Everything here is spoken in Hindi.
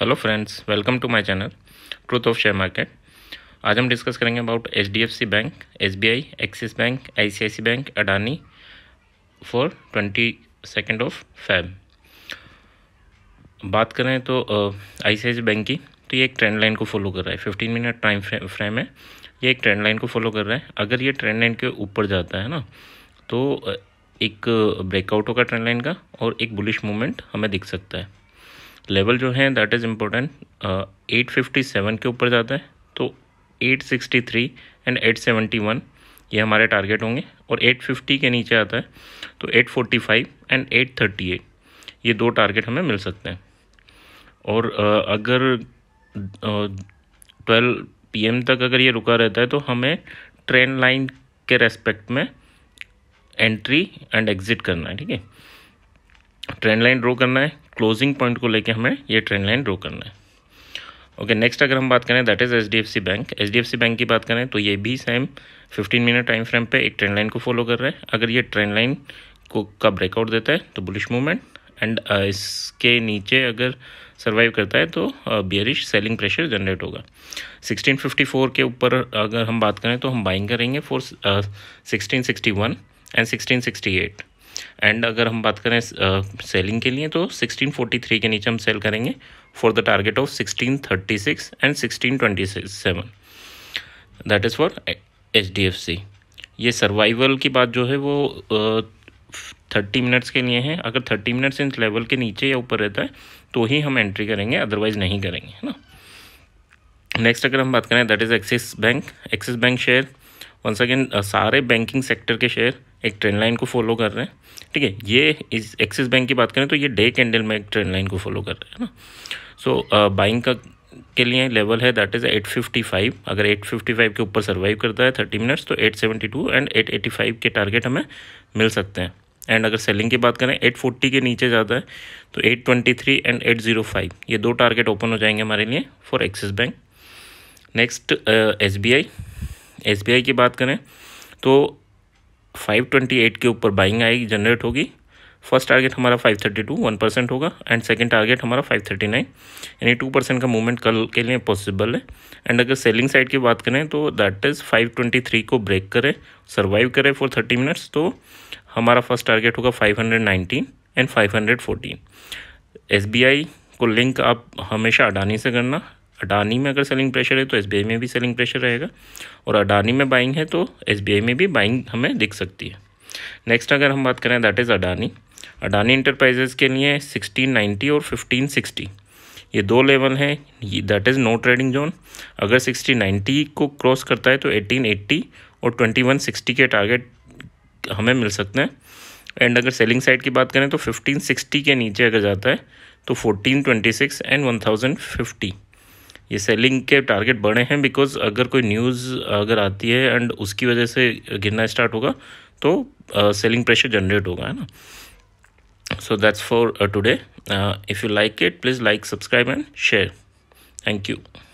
hello friends welcome to my channel truth of share market आज हम डिस्कस करेंगे about HDFC bank SBI Axis bank ICIC bank Adani for twenty second of Feb बात करें तो आईसीआईसी बैंक की तो ये एक ट्रेंड लाइन को फॉलो कर रहा है फिफ्टीन मिनट टाइम फ्रेम है ये एक ट्रेंड लाइन को फॉलो कर रहा है अगर ये ट्रेंड लाइन के ऊपर जाता है ना तो एक ब्रेकआउट होगा ट्रेंड लाइन का और एक बुलिश मूवमेंट हमें दिख सकता है लेवल जो है that is important at fifty seven के ऊपर जाता है तो at sixty three and at seventy one ये हमारे टारगेट होंगे और एट फिफ्टी के नीचे आता है तो at forty five and at thirty eight ये दो टारगेट हमें मिल सकते हैं और uh, अगर ट्वेल्व uh, पी तक अगर ये रुका रहता है तो हमें ट्रेन लाइन के रेस्पेक्ट में एंट्री एंड एग्ज़िट करना है ठीक है ट्रेंड लाइन ड्रो करना है क्लोजिंग पॉइंट को लेके हमें ये ट्रेंड लाइन ड्रो करना है ओके नेक्स्ट अगर हम बात करें that is H D F C bank H D F C bank की बात करें तो ये भी same fifteen minute time frame पे एक ट्रेंड लाइन को फॉलो कर रहा है अगर ये ट्रेंड लाइन को का ब्रेकआउट देता है तो बुलिश मूवमेंट एंड इसके नीचे अगर सर्वाइव करता है तो बियरिश सेलिंग प्रेशर जनरेट होगा 1654 के ऊपर अगर हम बात करें तो हम बाइंग करेंगे for sixteen and sixteen and अगर हम बात करें सेलिंग के लिए तो 1643 के नीचे हम सेल करेंगे for the target of 1636 and 1627 that is for H ये सर्वाइवल की बात जो है वो थर्टी uh, मिनट्स के लिए है अगर थर्टी मिनट्स इन लेवल के नीचे या ऊपर रहता है तो ही हम एंट्री करेंगे अदरवाइज़ नहीं करेंगे है ना नेक्स्ट अगर हम बात करें that is Axis bank Axis bank share once again सारे बैंकिंग सेक्टर के शेयर एक ट्रेंड लाइन को फॉलो कर रहे हैं ठीक है ये इस एक्सिस बैंक की बात करें तो ये डे कैंडल में एक ट्रेंड लाइन को फॉलो कर रहे हैं ना सो so, बाइंग का के लिए लेवल है दैट इज़ 855 अगर 855 के ऊपर सर्वाइव करता है 30 मिनट्स तो 872 एंड 885 के टारगेट हमें मिल सकते हैं एंड अगर सेलिंग की बात करें 840 के नीचे जाता है तो 823 एंड 805 ये दो टारगेट ओपन हो जाएंगे हमारे लिए for Axis bank next S B I S की बात करें तो 528 के ऊपर बाइंग आएगी जनरेट होगी फर्स्ट टारगेट हमारा 532 वन परसेंट होगा एंड सेकंड टारगेट हमारा 539 यानी टू परसेंट का मूवमेंट कल के लिए पॉसिबल है एंड अगर सेलिंग साइड की बात करें तो दैट इज़ 523 को ब्रेक करें सर्वाइव करें फॉर 30 मिनट्स तो हमारा फर्स्ट टारगेट होगा 519 एंड 514 एसबीआई को लिंक आप हमेशा अडानी से करना अडानी में अगर सेलिंग प्रेशर है तो एस में भी सेलिंग प्रेशर रहेगा और अडानी में बाइंग है तो एस में भी बाइंग हमें दिख सकती है नेक्स्ट अगर हम बात करें that is Adani Adani Enterprises के लिए 1690 और 1560 ये दो लेवल हैं that is no trading zone अगर 1690 को क्रॉस करता है तो 1880 और 2160 के टारगेट हमें मिल सकते हैं एंड अगर सेलिंग साइड की बात करें तो 1560 के नीचे अगर जाता है तो 1426 एंड 1050 ये सेलिंग के टारगेट बड़े हैं बिकॉज अगर कोई न्यूज़ अगर आती है एंड उसकी वजह से गिरना स्टार्ट होगा तो सेलिंग प्रेशर जनरेट होगा है ना so that's for today if you like it please like subscribe and share thank you